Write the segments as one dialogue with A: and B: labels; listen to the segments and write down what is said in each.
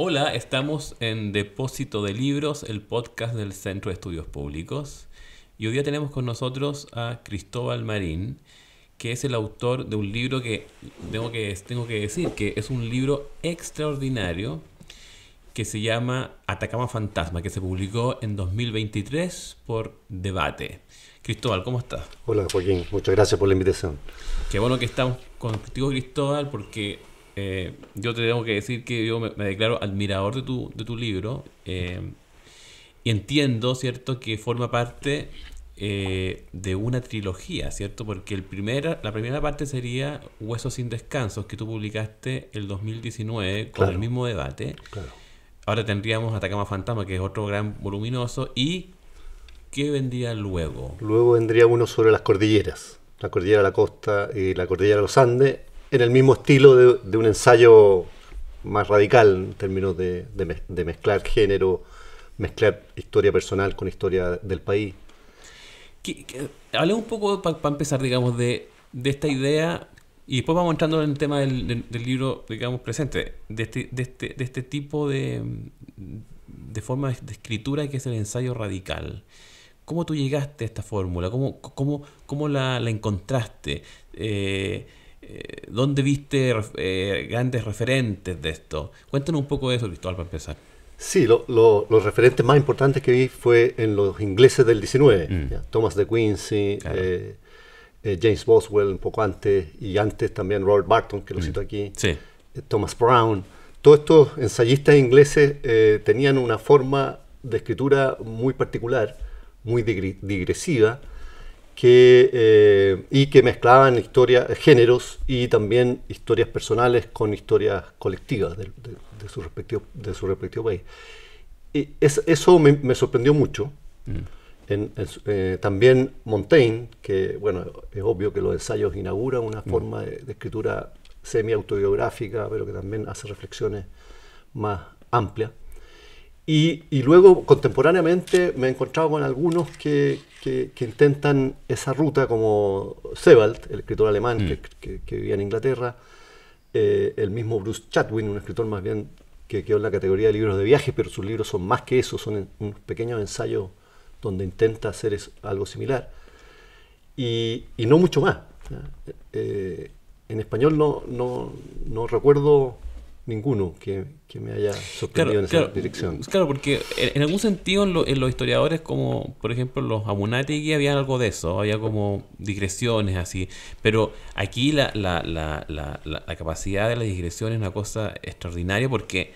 A: Hola, estamos en Depósito de Libros, el podcast del Centro de Estudios Públicos. Y hoy día tenemos con nosotros a Cristóbal Marín, que es el autor de un libro que tengo que, tengo que decir que es un libro extraordinario que se llama Atacama Fantasma, que se publicó en 2023 por Debate. Cristóbal, ¿cómo estás?
B: Hola Joaquín, muchas gracias por la invitación.
A: Qué bueno que estamos contigo Cristóbal, porque eh, yo te tengo que decir que yo me, declaro admirador de tu, de tu libro. Eh, y entiendo, ¿cierto?, que forma parte eh, de una trilogía, ¿cierto? Porque el la primera parte sería Huesos sin descansos, que tú publicaste el 2019 con el mismo debate. Ahora tendríamos Atacama Fantasma, que es otro gran voluminoso. ¿Y
B: qué vendría luego? Luego vendría uno sobre las cordilleras. La cordillera de la costa y la cordillera de los Andes en el mismo estilo de, un ensayo más radical en términos de, mezclar género, mezclar historia personal con historia del país.
A: Habla un poco, para empezar, digamos, de, esta idea, y después vamos entrando en el tema del, libro, digamos, presente, de este, de este, este tipo de, de forma de escritura que es el ensayo radical. ¿Cómo tú llegaste a esta fórmula? ¿Cómo, cómo la, encontraste? Eh, eh, ¿dónde viste eh, grandes referentes de esto? Cuéntanos un poco de eso, Cristóbal, para empezar.
B: Sí, los referentes más importantes que vi fue en los ingleses del 19. Mm. Thomas de Quincy, eh, James Boswell un poco antes, y antes también Robert Barton, que lo mm. cito aquí, Thomas Brown. Todos estos ensayistas ingleses tenían una forma de escritura muy particular, muy digresiva, eh, y que mezclaban historias, géneros y también historias personales con historias colectivas de, su, respectivo, de su respectivo país. Y eso me, sorprendió mucho. Mm. En, eh, también Montaigne, que bueno, es obvio que los ensayos inauguran una mm. forma de, escritura semi-autobiográfica, pero que también hace reflexiones más amplias. Y, y, luego, contemporáneamente, me he encontrado con algunos que, que, intentan esa ruta, como Sebald, el escritor alemán mm. que, vivía en Inglaterra, eh, el mismo Bruce Chatwin, un escritor más bien que quedó en la categoría de libros de viaje, pero sus libros son más que eso, son un pequeño pequeños ensayos donde intenta hacer algo similar. Y, no mucho más. Eh, en español no, no, no recuerdo ninguno que, me haya sorprendido en esa dirección. Pues,
A: claro, porque en, algún sentido en, los historiadores como, por ejemplo, los Amunategui había algo de eso, había como digresiones así, pero aquí la, la, la, la capacidad de la digresión es una cosa extraordinaria porque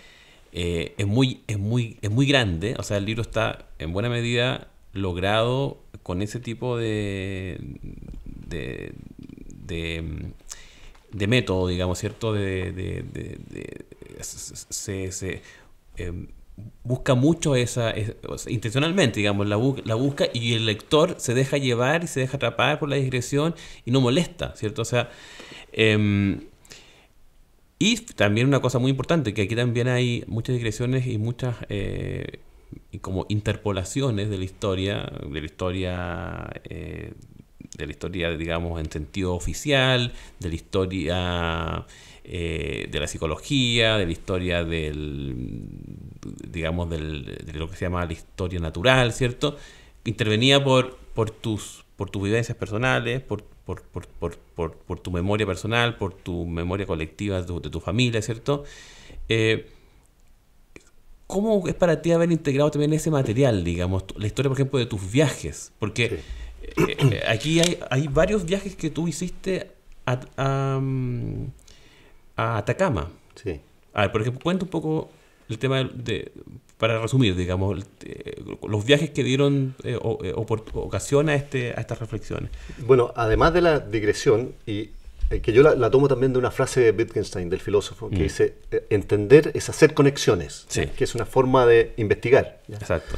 A: eh, es, muy, es, muy, es muy grande, o sea, el libro está en buena medida logrado con ese tipo de, de mm, de método, digamos, ¿cierto? De, de, se, em, busca mucho esa, intencionalmente, digamos, la, la, busca y el lector se deja llevar y se deja atrapar por la digresión y no molesta, ¿cierto? O sea, em, y también una cosa muy importante, que aquí también hay muchas digresiones y muchas... Eh, y como interpolaciones de la historia, de la historia eh, de la historia, digamos, en sentido oficial, de la historia eh, de la psicología, de la historia del, digamos, del, de lo que se llama la historia natural, ¿cierto? Intervenía por, por, tus, por tus vivencias personales, por, por, por, por, por tu memoria personal, por tu memoria colectiva de tu, de tu familia, ¿cierto? Eh, ¿Cómo es para ti haber integrado también ese material, digamos, la historia, por ejemplo, de tus viajes? Porque... Eh, aquí hay, varios viajes que tú hiciste a, Atacama. Sí. A ver, por ejemplo, cuenta un poco el tema de, para resumir, digamos, eh, los viajes que dieron eh, o, ocasión a, este, a estas reflexiones.
B: Bueno, además de la digresión, y que yo la, tomo también de una frase de Wittgenstein, del filósofo, que mm. dice, entender es hacer conexiones, que es una forma de investigar. Exacto.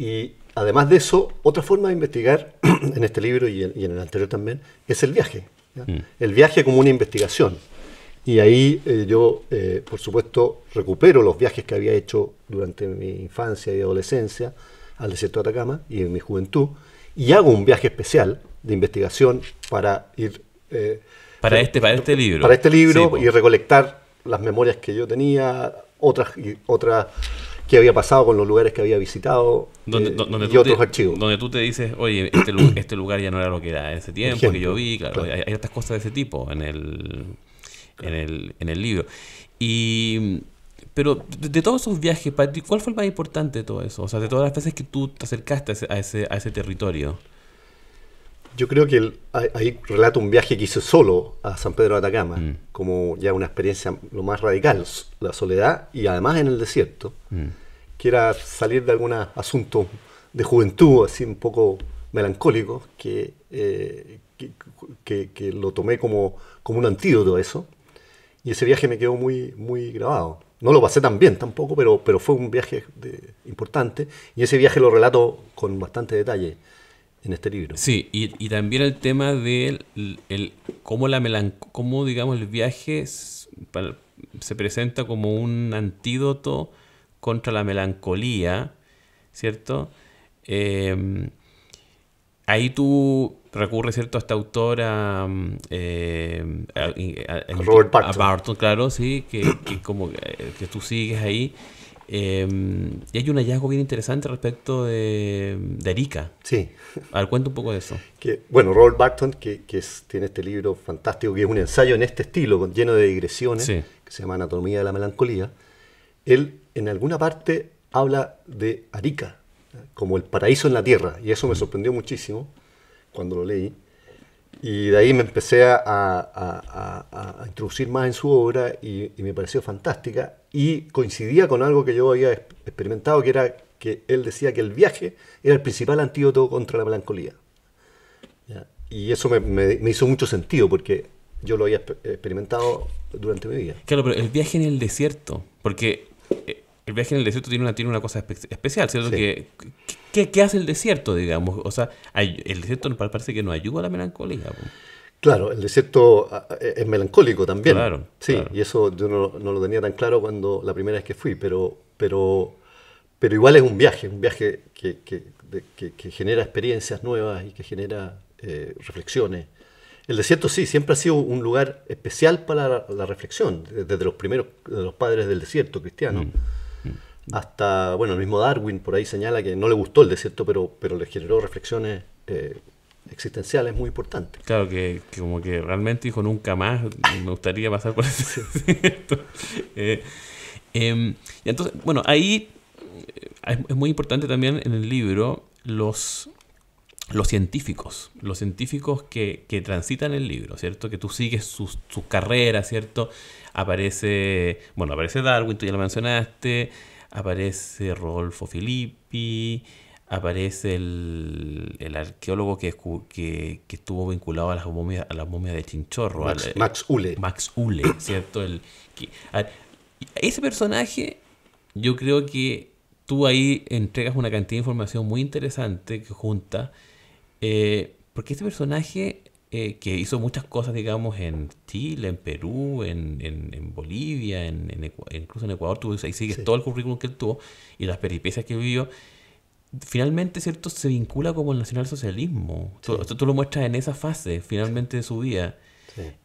B: Y además de eso, otra forma de investigar en este libro y en, el anterior también es el viaje. Mm. El viaje como una investigación. Y ahí eh, yo, eh, por supuesto, recupero los viajes que había hecho durante mi infancia y adolescencia al desierto de Atacama y en mi juventud, y hago un viaje especial de investigación para ir... Eh, este, para, este,
A: para libro. Para este libro y
B: recolectar las memorias que yo tenía, otras, y otras qué había pasado con los lugares que había visitado
A: donde, eh, y otros archivos. Donde tú te dices, oye, este, este, lugar ya no era lo que era en ese tiempo, que yo vi, claro, Hay, hay, estas cosas de ese tipo en el, en el, libro. Y pero de todos esos viajes, ¿cuál fue el más importante de todo eso? O sea, de todas las veces que tú te acercaste a ese, a ese territorio.
B: Yo creo que ahí relato un viaje que hizo solo a San Pedro de Atacama, mm. como ya una experiencia lo más radical, la soledad y además en el desierto, mm. que era salir de algún asunto de juventud, así un poco melancólico, eh, que, que, lo tomé como, como un antídoto a eso. Y ese viaje me quedó muy, muy grabado. No lo pasé tan bien tampoco, pero, pero fue un viaje importante y ese viaje lo relato con bastante detalle
A: en este libro. Sí, y, también el tema de el, cómo, la cómo digamos, el viaje se presenta como un antídoto contra la melancolía, ¿cierto? Em, ahí tú recurres ¿cierto?, a esta autora, mm, em, a, Barton. claro, sí, que, como eh, que tú sigues ahí Em, y hay un hallazgo bien interesante respecto de, de Arica. Sí. Al cuento un poco de eso.
B: Que, bueno, Robert Barton, que, que tiene este libro fantástico, que es un ensayo en este estilo, lleno de digresiones, que se llama Anatomía de la Melancolía, él en alguna parte habla de Arica como el paraíso en la tierra, y eso me mm. sorprendió muchísimo cuando lo leí y de ahí me empecé a, introducir más en su obra y, me pareció fantástica. Y coincidía con algo que yo había experimentado, que era que él decía que el viaje era el principal antídoto contra la melancolía. Y eso me, hizo mucho sentido porque yo lo había experimentado durante mi vida.
A: Claro, pero el viaje en el desierto, porque eh, el viaje en el desierto tiene una, tiene una cosa especial, ¿cierto? Que, ¿qué, hace el desierto, digamos? O sea, el desierto parece que nos ayuda a la melancolía.
B: Claro, el desierto ah, eh, es melancólico también. Claro. Sí, y eso yo no, lo tenía tan claro cuando la primera vez que fui, pero, pero, pero igual es un viaje, un viaje que, que, genera experiencias nuevas y que genera eh, reflexiones. El desierto sí, siempre ha sido un lugar especial para la, reflexión, desde los primeros, los padres del desierto cristiano. Mm hasta, bueno, el mismo Darwin por ahí señala que no le gustó el desierto, pero, pero le generó reflexiones eh, existenciales muy importantes.
A: Claro, que, como que realmente dijo nunca más, me gustaría pasar por ese desierto. Eh, em, y entonces, bueno, ahí eh, es muy importante también en el libro los, los científicos, los científicos que, transitan el libro, ¿cierto? Que tú sigues su sus carreras, ¿cierto? Aparece, bueno, aparece Darwin, tú ya lo mencionaste, aparece Rodolfo Filippi, aparece el, el arqueólogo que, que, estuvo vinculado a las momias, a de Chinchorro. Max, al, Max Ule. ¿cierto? El, ese personaje, yo creo que tú ahí entregas una cantidad de información muy interesante que junta, eh, porque este personaje eh, que hizo muchas cosas, digamos, en Chile, en Perú, en, en, Bolivia, en, incluso en Ecuador, tuvo, ahí sigue todo el currículum que él tuvo y las peripecias que vivió. Finalmente, ¿cierto? Se vincula como el nacionalsocialismo. esto Tú, lo muestras en esa fase, finalmente, de su vida.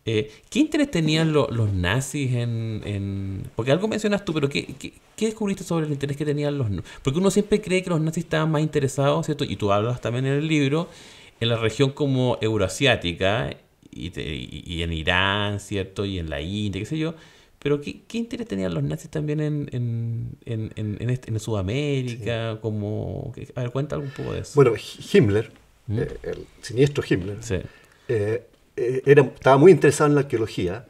A: Eh, ¿Qué interés tenían los nazis en, en, Porque algo mencionas tú, pero ¿qué, ¿qué, qué, descubriste sobre el interés que tenían los... Porque uno siempre cree que los nazis estaban más interesados, ¿cierto? Y tú hablas también en el libro la región como euroasiática y, en Irán, ¿cierto? Y en la India, qué sé yo. Pero ¿qué, interés tenían los nazis también en, este, Sudamérica? Como, a ver, cuenta un poco de eso. Bueno,
B: Himmler, ¿Mm? eh, el siniestro Himmler, eh, eh, era, estaba muy interesado en la arqueología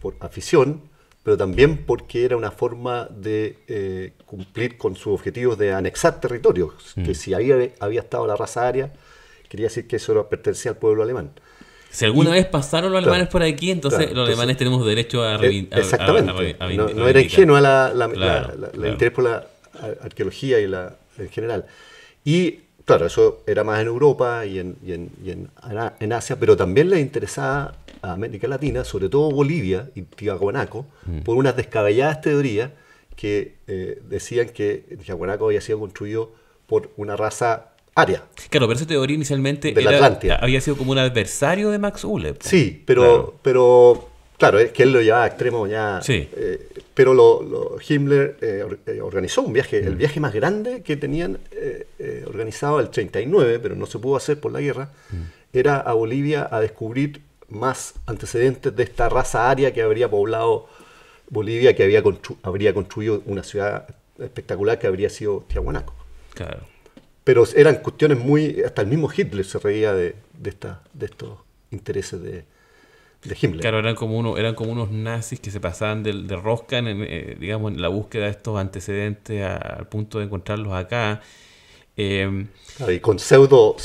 B: por afición, pero también porque era una forma de cumplir con sus objetivos de anexar territorios, que mm. si había, estado la raza aria, Quería decir que eso pertenecía al pueblo alemán.
A: Si alguna vez pasaron los alemanes por aquí, entonces los alemanes tenemos derecho a, reivindicar. Exactamente. no, era ingenua la, interés
B: por la arqueología y en general. Y claro, eso era más en Europa y en, Asia, pero también le interesaba a América Latina, sobre todo Bolivia y Tiahuanaco, mm. por unas descabelladas teorías que eh, decían que Tiahuanaco había sido construido por una raza
A: área. Claro, pero esa teoría inicialmente había sido como un adversario de Max Uhle. Pues. Sí, pero, claro.
B: pero claro, es que él lo llevaba a extremo ya. Sí. Eh, pero lo, Himmler eh, eh, organizó un viaje, el mm. viaje más grande que tenían organizado el 39, pero no se pudo hacer por la guerra, mm. era a Bolivia a descubrir más antecedentes de esta raza aria que habría poblado Bolivia, que había habría construido una ciudad espectacular que habría sido Tiahuanaco. Claro pero eran cuestiones muy... Hasta el mismo Hitler se reía de, de, esta, de estos intereses de,
A: de Himmler. Claro, eran como, uno, eran como unos nazis que se pasaban de, de rosca en, eh, digamos, en la búsqueda de estos antecedentes al punto de encontrarlos acá. Em, y con
B: pseudo,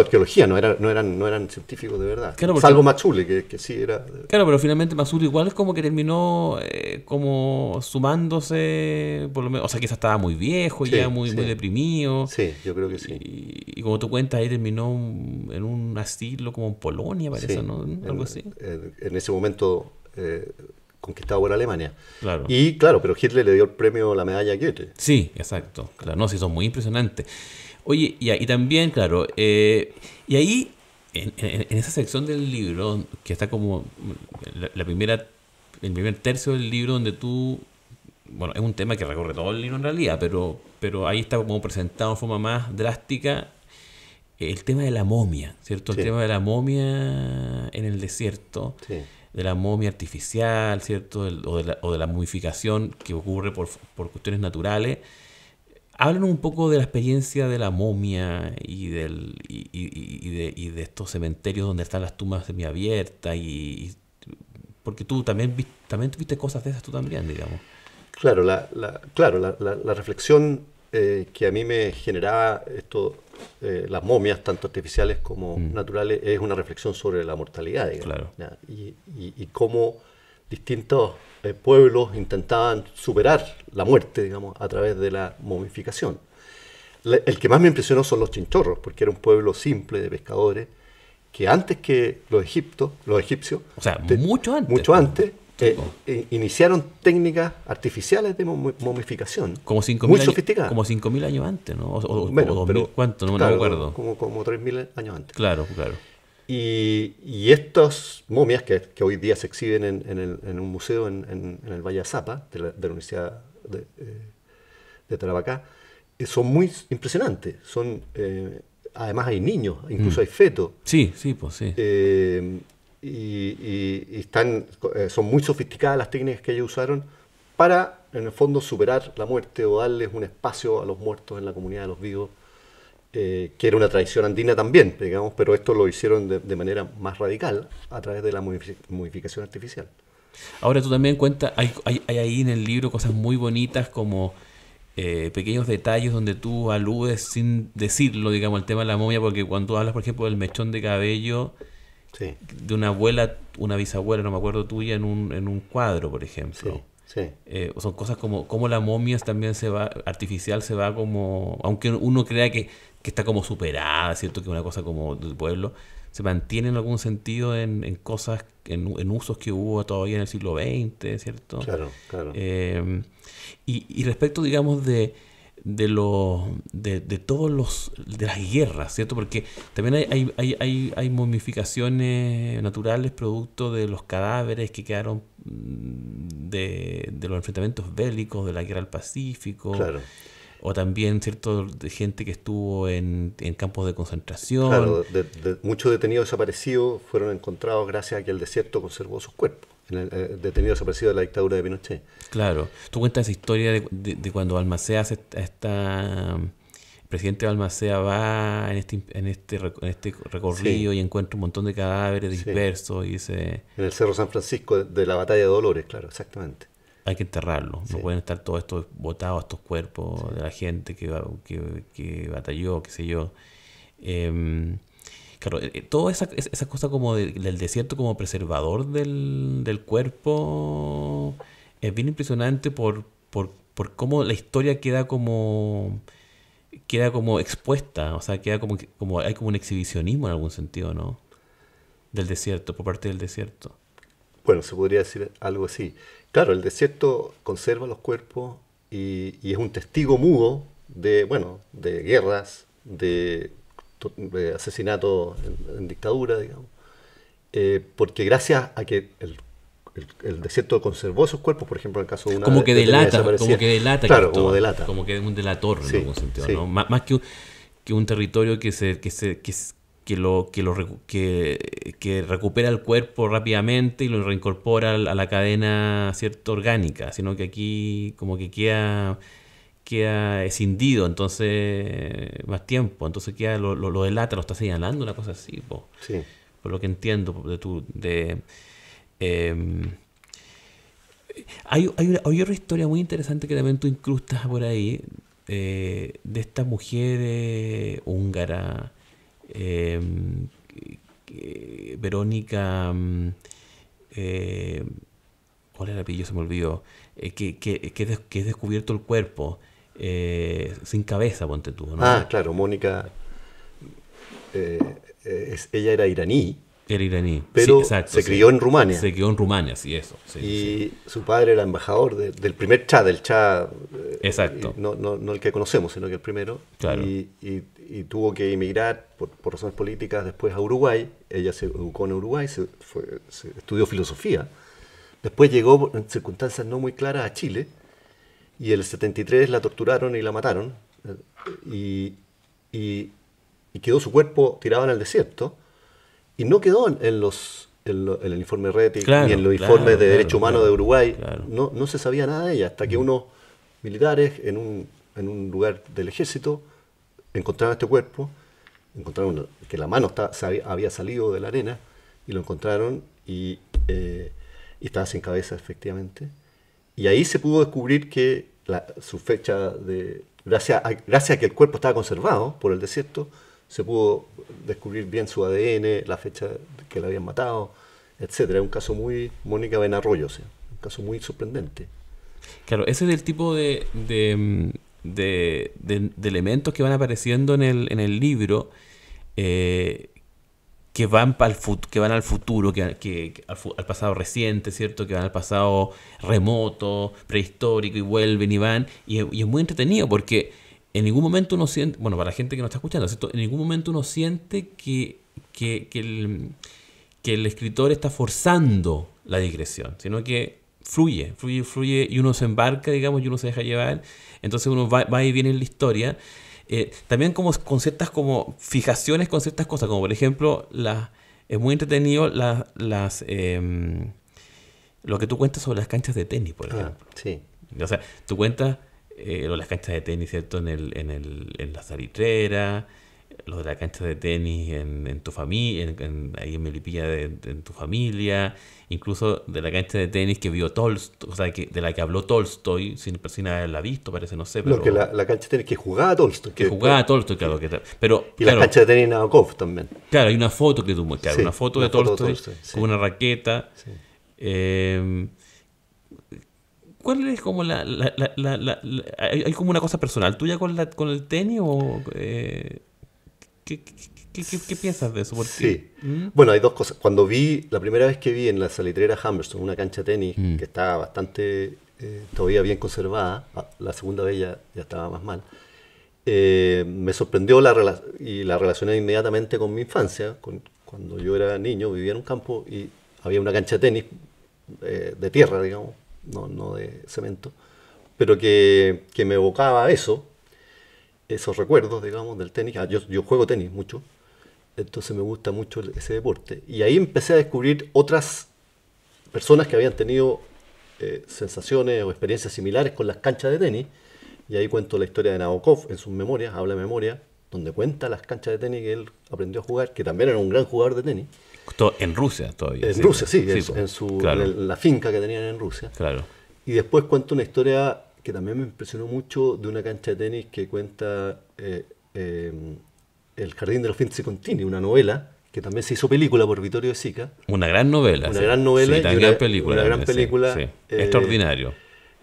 B: arqueología, no, era, no, eran, no eran científicos de verdad. Claro, Salvo que, que, sí era.
A: Claro, pero finalmente Machuli igual es como que terminó eh, como sumándose, por lo menos, o sea, quizás estaba muy viejo, ya muy, muy deprimido. Sí, yo creo que sí. Y, como tú cuentas, ahí terminó en un asilo como en Polonia, parece, ¿no? Algo en, así.
B: En, ese momento. Eh, conquistado por Alemania. Claro. Y claro, pero Hitler le dio el premio, la medalla a Goethe.
A: Sí, exacto. Claro, no, sí, son muy impresionantes. Oye, y, también, claro, eh, y ahí, en, esa sección del libro, que está como la, primera, el primer tercio del libro donde tú, bueno, es un tema que recorre todo el libro en realidad, pero, pero ahí está como presentado en forma más drástica el tema de la momia, ¿cierto? El tema de la momia en el desierto. Sí de la momia artificial, ¿cierto? o, de la, o, que ocurre por, cuestiones naturales. Háblanos un poco de la experiencia de la momia y, del, y, de, estos cementerios donde están las tumbas semiabiertas. Y, porque tú también, también tuviste cosas de esas, tú también, digamos.
B: Claro, la claro, la, la reflexión eh, que a mí me generaba esto, eh, las momias, tanto artificiales como mm. naturales, es una reflexión sobre la mortalidad. Digamos, claro. y, y, cómo distintos eh, pueblos intentaban superar la muerte, digamos, a través de la momificación. el que más me impresionó son los chinchorros, porque era un pueblo simple de pescadores que antes que los egiptos, los egipcios, o sea, mucho antes, mucho pues. antes eh, iniciaron técnicas artificiales de momificación. Como cinco muy sofisticadas. Como
A: 5.000 años antes, ¿no? ¿cuánto? No acuerdo.
B: Como, como 3.000 años antes. Claro, claro. Y, y estas momias que, hoy día se exhiben en, un museo en, el Valle Azapa, de la, de la Universidad de, eh, Tarabacá, eh, son muy impresionantes. Son, además hay niños, incluso mm. hay fetos.
A: Sí, sí, pues sí
B: y, están, eh, son muy sofisticadas las técnicas que ellos usaron para, en el fondo, superar la muerte o darles un espacio a los muertos en la comunidad de los vivos, eh, que era una tradición andina también, digamos, pero esto lo hicieron de, manera más radical a través de la modificación artificial.
A: Ahora tú también cuentas, hay, hay, ahí en el libro cosas muy bonitas como eh, pequeños detalles donde tú aludes sin decirlo, digamos, al tema de la momia, porque cuando hablas, por ejemplo, del mechón de cabello, de una abuela, una bisabuela, no me acuerdo tuya, en un, cuadro, por ejemplo. Sí. Eh, son cosas como como la momia también se va, artificial se va como, aunque uno crea que, está como superada, ¿cierto? Que una cosa como del pueblo, se mantiene en algún sentido en, cosas, en, usos que hubo todavía en el siglo XX, ¿cierto? Claro, claro. Eh, y, respecto, digamos, de, de, lo, de, todos los de las guerras, ¿cierto? Porque también hay, hay, hay, hay, momificaciones naturales producto de los cadáveres que quedaron mm, de, los enfrentamientos bélicos, de la guerra al Pacífico. O también, ¿cierto?, de gente que estuvo en, en campos de concentración. Claro,
B: muchos detenidos desaparecidos fueron encontrados gracias a que el desierto conservó sus cuerpos. Eh, detenido desaparecido de la dictadura de Pinochet.
A: Claro, tú cuentas esa historia de, cuando Almacea hace presidente Balmacea va en este, este, este, recorrido y encuentra un montón de cadáveres dispersos y dice.
B: En el Cerro San Francisco de la Batalla de Dolores, claro, exactamente.
A: Hay que enterrarlo, no pueden estar todos estos botados, estos cuerpos de la gente que, que, que batalló, qué sé yo. Em, Claro, eh, eh, toda esa, cosa como del desierto como preservador del, cuerpo es bien impresionante por, cómo la historia queda como queda como expuesta, o sea, queda como, como hay como un exhibicionismo en algún sentido, ¿no? Del desierto, por parte del desierto.
B: Bueno, se podría decir algo así. Claro, el desierto conserva los cuerpos y, y es un testigo mudo de, bueno, de guerras, de eh, asesinato en, dictadura, digamos. Eh, porque gracias a que el, desierto conservó esos cuerpos, por ejemplo, en el caso de una. Como que delata, como que delata. Claro, como un delator, en algún
A: Más, que, un, que un territorio que se. Que se que que lo, que lo que, que, recupera el cuerpo rápidamente y lo reincorpora a la cadena cierta orgánica, sino que aquí como que queda queda escindido, entonces más tiempo, entonces queda lo, lo, lo delata, lo está señalando, una cosa así, por lo que entiendo de tu... De, em, hay, otra historia muy interesante que también tú incrustas por ahí, eh, de esta mujer eh, húngara, em, Verónica... Mm, Hola, eh, Se me olvidó. que, que, que, es descubierto el cuerpo eh, sin cabeza, ponte tú. ¿no? Ah,
B: claro, Mónica. Eh, eh, ella era iraní.
A: Era iraní. Pero se crió en Rumania. Se crió en Rumania, sí, eso.
B: y su padre era embajador del primer Chá, del Chá. Exacto. No, no, no, el que conocemos, sino que el primero. Y, tuvo que emigrar por, razones políticas después a Uruguay. Ella se educó en Uruguay, se, estudió filosofía. Después llegó en circunstancias no muy claras a Chile y el 73 la torturaron y la mataron, y, quedó su cuerpo tirado en el desierto, y no quedó en, los, el informe Reti y ni en los informes de derechos humanos de Uruguay, no, se sabía nada de ella, hasta que mm. unos militares en un, en un lugar del ejército encontraron este cuerpo, encontraron que la mano había salido de la arena, y lo encontraron y, eh, y estaba sin cabeza efectivamente. Y ahí se pudo descubrir que su fecha de... Gracias a, gracias que el cuerpo estaba conservado por el desierto, se pudo descubrir bien su ADN, la fecha que le habían matado, etcétera. Es un caso muy Mónica Benarroyo, o sea, un caso muy sorprendente.
A: Claro, ese es el tipo de, de, de, elementos que van apareciendo en el, en el libro. Eh, que van, al que van al futuro, que, al, pasado reciente, ¿cierto? Que van al pasado remoto, prehistórico, y vuelven y van. Y, es muy entretenido porque en ningún momento uno siente, bueno, para la gente que nos está escuchando, ¿cierto? En ningún momento uno siente que, que, que, el, escritor está forzando la digresión, sino que fluye, fluye, fluye, y uno se embarca, digamos, y uno se deja llevar. Entonces uno va y viene en la historia. Eh, también como con ciertas como fijaciones con ciertas cosas, como por ejemplo, es muy entretenido las, em, lo que tú cuentas sobre las canchas de tenis, por ah, ejemplo. O sea, tú cuentas eh, las canchas de tenis, ¿cierto? En, el, en, en la salitrera, lo de la cancha de tenis en, en tu familia, en, ahí en Melipilla, de, en tu familia, incluso de la cancha de tenis que vio Tolstoy, o sea, que, de la que habló Tolstoy, sin, la haberla visto, parece, no sé. Pero, no, que la,
B: la, cancha de tenis que jugaba Tolstoy. Que, que jugaba
A: Tolstoy, claro. Que, pero, y la cancha de tenis Nabokov también. Claro, hay una foto que tuvo claro, una foto de Tolstoy, con una raqueta. Em, ¿Cuál es como la, la, la, hay, como una cosa personal tuya con la con el tenis o eh? ¿Qué, qué, piensas de eso? sí.
B: ¿Mm? Bueno, hay dos cosas. Cuando vi, la primera vez que vi en la salitrera Humberstone una cancha de tenis mm. que estaba bastante, eh, todavía bien conservada, la segunda vez ya, ya estaba más mal, eh, me sorprendió la y la relacioné inmediatamente con mi infancia. cuando yo era niño vivía en un campo y había una cancha de tenis eh, de tierra, digamos, no, no de cemento, pero que, que me evocaba eso esos recuerdos, digamos, del tenis. Ah, yo, juego tenis mucho, entonces me gusta mucho ese deporte. Y ahí empecé a descubrir otras personas que habían tenido eh, sensaciones o experiencias similares con las canchas de tenis. Y ahí cuento la historia de Nabokov en sus memorias, habla de memoria, donde cuenta las canchas de tenis que él aprendió a jugar, que también era un gran jugador de tenis.
A: En Rusia todavía. En Rusia, sí, en, la finca que tenían en Rusia. Claro.
B: Y después cuento una historia que también me impresionó mucho de una cancha de tenis que cuenta eh, eh, El Jardín de los y Contini, una novela que también se hizo película por Vittorio De Sica. Una gran novela. Una gran novela. y una gran película. gran película. Eh, Extraordinario.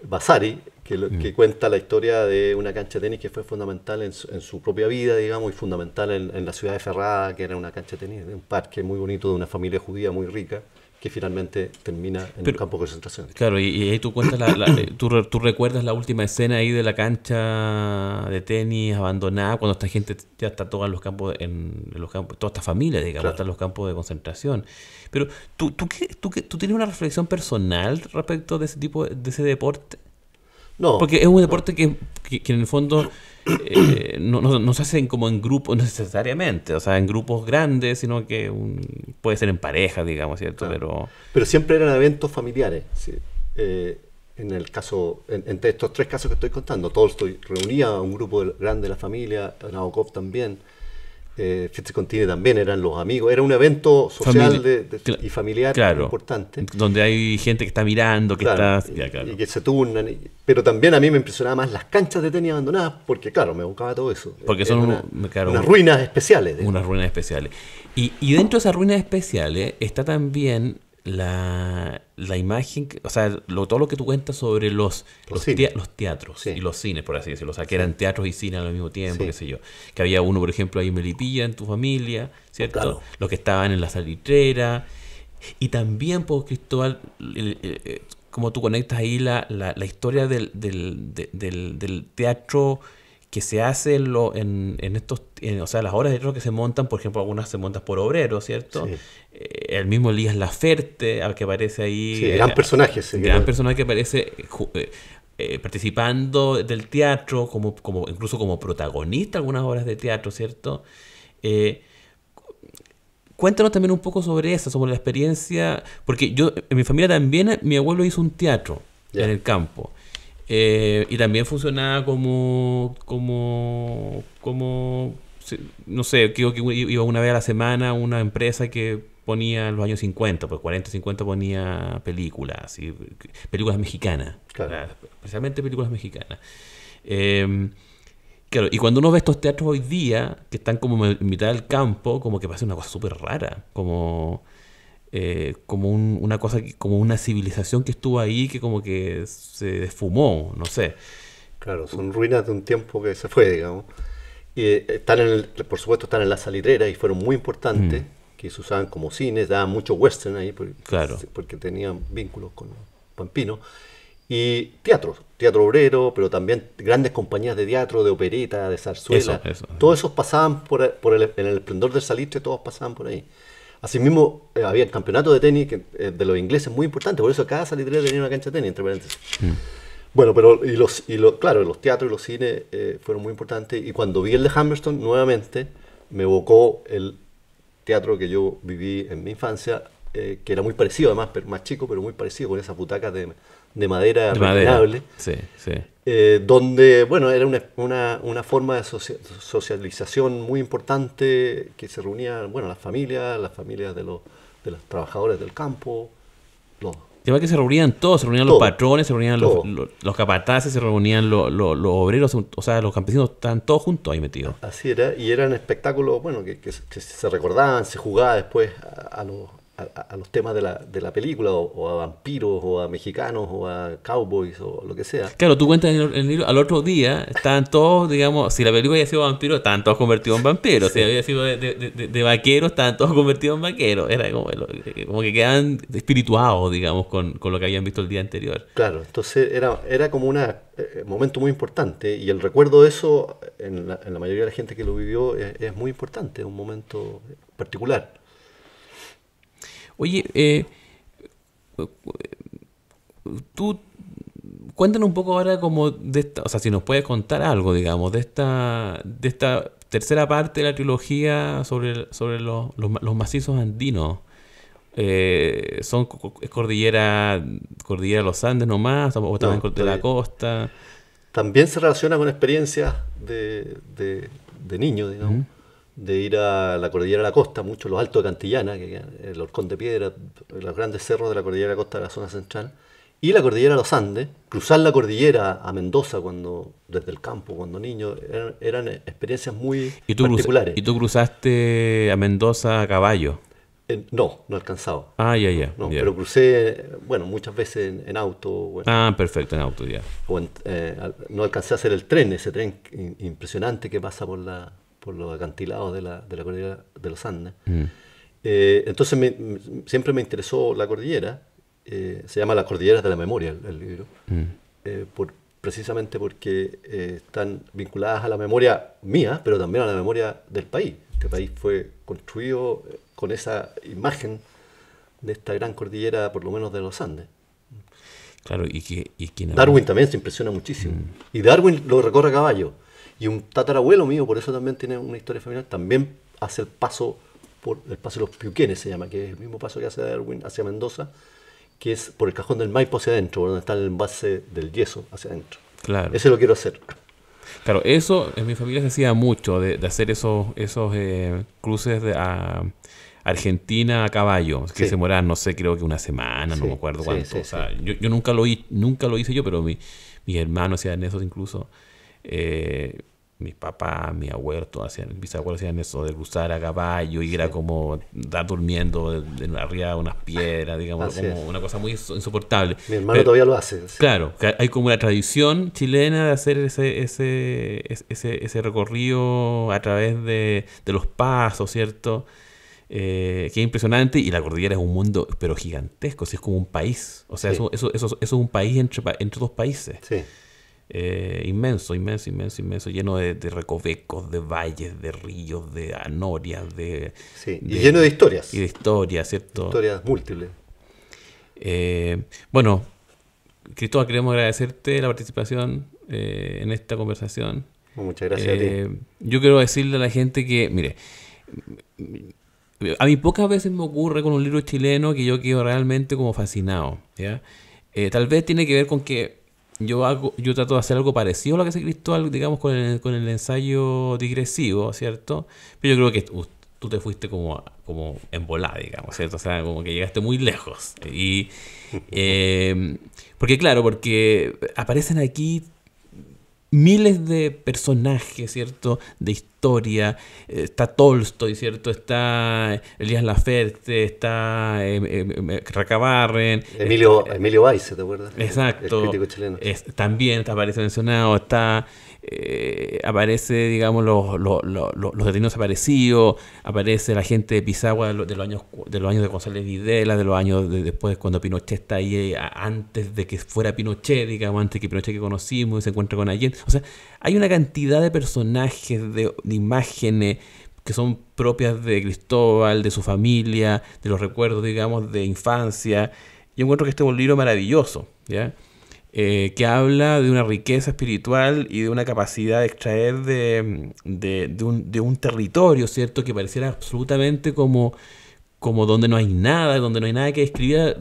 B: Basari que, que mm. cuenta la historia de una cancha de tenis que fue fundamental en su, propia vida, digamos, y fundamental en, la ciudad de Ferrara, que era una cancha de tenis, un parque muy bonito de una familia judía muy rica que finalmente termina en un campo de concentración.
A: Claro, y, ahí tú, cuentas la, eh, tú, tú, recuerdas la última escena ahí de la cancha de tenis abandonada, cuando esta gente ya está toda en los campos, en, los campos toda esta familia, digamos, está en los campos de concentración. Pero ¿tú, tú, qué, tú, qué, tú tienes una reflexión personal respecto de ese tipo de ese deporte. No. Porque es un deporte que, en el fondo eh, no, no, se hacen como en grupo necesariamente, o sea, en grupos grandes, sino que puede ser en pareja, digamos, ¿cierto? Pero,
B: siempre eran eventos familiares. Eh, en el caso, entre estos tres casos que estoy contando, Tolstoy reunía a un grupo grande de la familia, Nabokov también eh, contiene también eran los amigos, era un evento social y familiar claro, importante.
A: Donde hay gente que está mirando, que está...
B: Y que se turnan, pero también a mí me impresionaba más las canchas de tenis abandonadas, porque claro, me buscaba todo eso.
A: Porque eh, son unas ruinas especiales. Unas ruinas especiales. Y, y dentro de esas ruinas especiales está también la, la imagen, o sea, todo lo que tú cuentas sobre los, los, teatros y los cines, por así decirlo, o sea, que eran teatros y cines al mismo tiempo, qué sé yo, que había uno, por ejemplo, ahí en Melipilla, en tu familia, ¿cierto? Los que estaban en la salitrera, y también, pues Cristóbal, como tú conectas ahí la, la, historia del, del, del, del teatro que se hace en, lo, en, estos, o sea, las obras de teatro que se montan, por ejemplo, algunas se montan por obrero ¿cierto? Eh, el mismo Elías Laferte, al que aparece ahí. Sí, gran eh, personaje, Gran personaje que aparece eh, eh, participando del teatro, como, como, incluso como protagonista algunas obras de teatro, ¿cierto? cuéntanos también un poco sobre eso, sobre la experiencia, porque yo, en mi familia también, mi abuelo hizo un teatro en el campo. Eh, y también funcionaba como, como, como, no sé, creo que iba una vez a la semana una empresa que ponía en los años 50, pues 40, 50 ponía películas, películas mexicanas, claro. Ah, especialmente películas mexicanas. Em, claro, y cuando uno ve estos teatros hoy día, que están como en mitad del campo, como que parece una cosa súper rara, como eh, como una cosa, como una civilización que estuvo ahí que como que se desfumó, no sé.
B: Claro, son ruinas de un tiempo que se fue, digamos. Y eh, están en por supuesto, están en la salitrera y fueron muy importantes, mm. que se usaban como cines, daban mucho western ahí, porque, claro. porque tenían vínculos con Pampino. Y teatros, teatro obrero, pero también grandes compañías de teatro, de opereta, de zarzuela. eso. Todos esos pasaban por, por el, en el esplendor del salitre, todos pasaban por ahí. Asimismo, eh, había el campeonato de tenis eh, de los ingleses muy importante, por eso cada salitrera tenía una cancha de tenis, entre paréntesis. Mm. Bueno, pero y los, y los, claro, los teatros y los cines eh, fueron muy importantes. Y cuando vi el de Hammerstone nuevamente, me evocó el teatro que yo viví en mi infancia, que era muy parecido además, más chico, pero muy parecido, con esas butacas de de madera de eh, donde, bueno, era una, forma de socialización muy importante que se reunían, bueno, las familias, las familias de los, de los trabajadores del campo, los...
A: que se reunían todos, se reunían los patrones, se reunían los, los, capataces, se reunían los, obreros, o sea, los campesinos, estaban todos juntos ahí metidos.
B: Así era, y eran espectáculos, bueno, que, se recordaban, se jugaba después a los a, los temas de la, de la película, o, a vampiros, o a mexicanos, o a cowboys, o lo que sea.
A: Claro, tú cuentas en el, libro, al otro día están todos, digamos, si la película había sido vampiro, estaban todos convertidos en vampiros, si había sido de, vaqueros, estaban todos convertidos en vaqueros, era eh, como, que quedan espirituados, digamos, con, lo que habían visto el día anterior.
B: Claro, entonces era, era como un eh, eh, momento muy importante, y el recuerdo de eso, en la, mayoría de la gente que lo vivió, es, muy importante, un momento particular.
A: Oye, eh, tú cuéntanos un poco ahora como de esta, o sea, si nos puedes contar algo, digamos, de esta, de esta tercera parte de la trilogía sobre, sobre los, macizos andinos. Eh, son es cordillera cordillera los Andes nomás o también no, de la eh, costa
B: también se relaciona con experiencias de, de, niño digamos de ir a la cordillera de la costa, mucho los altos de Cantillana, que, el Horcón de Piedra, los grandes cerros de la cordillera de la costa de la zona central, y la cordillera de los Andes, cruzar la cordillera a Mendoza cuando desde el campo, cuando niño, eran, experiencias muy particulares. ¿Y
A: tú cruzaste a Mendoza a caballo?
B: no, no alcanzaba. Ah, ya, ya. Pero crucé, bueno, muchas veces en, auto. ah,
A: perfecto, en auto, ya.
B: Eh, no alcancé a hacer el tren, ese tren impresionante que pasa por la, por los acantilados de la, de la cordillera de los Andes. Mm. Eh, entonces siempre me interesó la cordillera, eh, se llama Las Cordilleras de la Memoria el, libro, mm. eh, por, precisamente porque están vinculadas a la memoria mía, pero también a la memoria del país. Este país fue construido con esa imagen de esta gran cordillera, por lo menos de los Andes. Claro, y que... Y Darwin también se impresiona muchísimo. Mm. Y Darwin lo recorre a caballo. Y un tatarabuelo mío, por eso también tiene una historia familiar, también hace el paso por el paso de los Piuquenes, se llama, que es el mismo paso que hace Darwin hacia Mendoza, que es por el cajón del Maipo hacia adentro, donde está el envase del yeso hacia adentro. Claro. Ese lo quiero hacer.
A: Claro, eso en mi familia se hacía mucho, de, hacer esos, esos eh, cruces a Argentina a caballo, que se mueran, no sé, creo que una semana, no me acuerdo cuánto. yo, nunca, lo, nunca lo hice yo, pero mi, mis hermanos hacían eso incluso. Eh, mi papá, mi abuelo, hacían, mis abuelos hacían eso de cruzar a caballo, y era como estar durmiendo en arriba de unas piedras, digamos, como una cosa muy insoportable. Mi hermano todavía lo hace. Claro, hay como la tradición chilena de hacer ese, ese, ese, recorrido a través de, los pasos, ¿cierto? Eh, que es impresionante y la cordillera es un mundo pero gigantesco, es como un país, o sea, eso, eso, es un país entre, entre dos países. Sí. Eh, inmenso, inmenso, inmenso, inmenso, lleno de, recovecos, de valles, de ríos, de anorias, de, sí, y lleno de historias. Y de historias, ¿cierto? Historias múltiples. Eh, bueno, Cristóbal, queremos agradecerte la participación eh, en esta conversación. Muchas gracias. a ti. Yo quiero decirle a la gente que, mire, a mí pocas veces me ocurre con un libro chileno que yo quedo realmente como fascinado. tal vez tiene que ver con que yo hago, yo trato de hacer algo parecido a lo que hace Cristóbal, digamos, con el, con el ensayo digresivo, ¿cierto? Pero yo creo que tú te fuiste como, como en volada, digamos, ¿cierto? O sea, como que llegaste muy lejos. Y, em, porque claro, porque aparecen aquí miles de personajes, ¿cierto? De, historia, eh, está Tolstoy, ¿cierto? Está Elías Laferte, está eh, eh, eh Racabarren. Emilio, Emilio Weiss, ¿te acuerdas? Exacto. crítico también aparece mencionado, está... aparece, digamos, los, los, los, los, detenidos aparecidos, aparece la gente de Pisagua de los, años, de los años de González Videla, de los años después cuando Pinochet está ahí, antes de que fuera Pinochet, digamos, antes que Pinochet que conocimos y se encuentra con alguien O sea, hay una cantidad de personajes, de, imágenes que son propias de Cristóbal, de su familia, de los recuerdos, digamos, de infancia. Yo encuentro que este es un libro maravilloso, eh, que habla de una riqueza espiritual y de una capacidad de extraer de, un, territorio, ¿cierto? Que pareciera absolutamente como, como donde no hay nada, donde no hay nada que describir,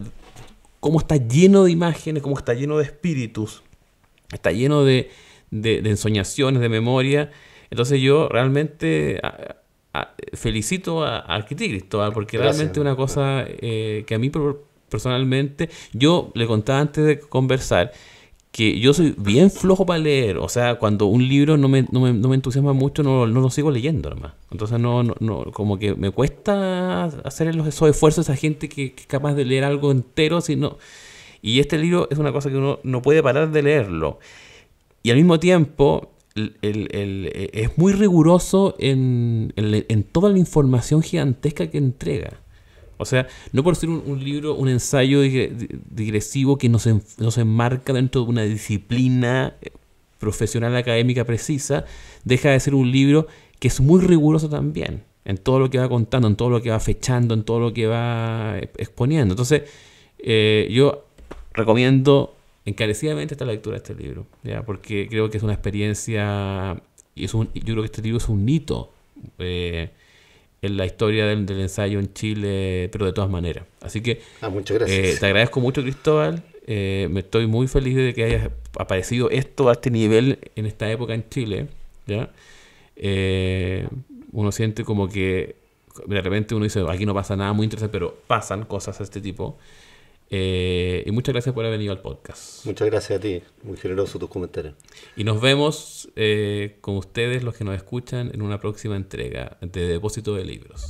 A: cómo está lleno de imágenes, cómo está lleno de espíritus, está lleno de, de ensoñaciones, de memoria, entonces yo realmente felicito a, a Cristóbal, ¿ah? porque realmente una cosa eh, que a mí personalmente, yo le contaba antes de conversar, que yo soy bien flojo para leer, o sea, cuando un libro no me, entusiasma mucho, no, lo sigo leyendo, más. Entonces, no, no, como que me cuesta hacer esos esfuerzos esa gente que, es capaz de leer algo entero, sino... Y este libro es una cosa que uno no puede parar de leerlo. Y al mismo tiempo, el, eh, es muy riguroso en, toda la información gigantesca que entrega. O sea, no por ser un, libro, un ensayo digresivo que nos, enmarca dentro de una disciplina eh, profesional académica precisa, deja de ser un libro que es muy riguroso también en todo lo que va contando, en todo lo que va fechando, en todo lo que va eh, exponiendo. Entonces, yo recomiendo encarecidamente esta lectura de este libro, porque creo que es una experiencia, y es un, yo creo que este libro es un hito eh, en la historia del, ensayo en Chile, pero de todas maneras. Así que ah, eh, te agradezco mucho, Cristóbal. Eh, me estoy muy feliz de que haya aparecido esto a este nivel en esta época en Chile. uno siente como que de repente uno dice, aquí no pasa nada muy interesante, pero pasan cosas de este tipo. Eh, y muchas gracias por haber venido al podcast.
B: Muchas gracias a ti, muy generoso tus comentarios.
A: Y nos vemos eh, con ustedes, los que nos escuchan, en una próxima entrega de Depósito
B: de Libros.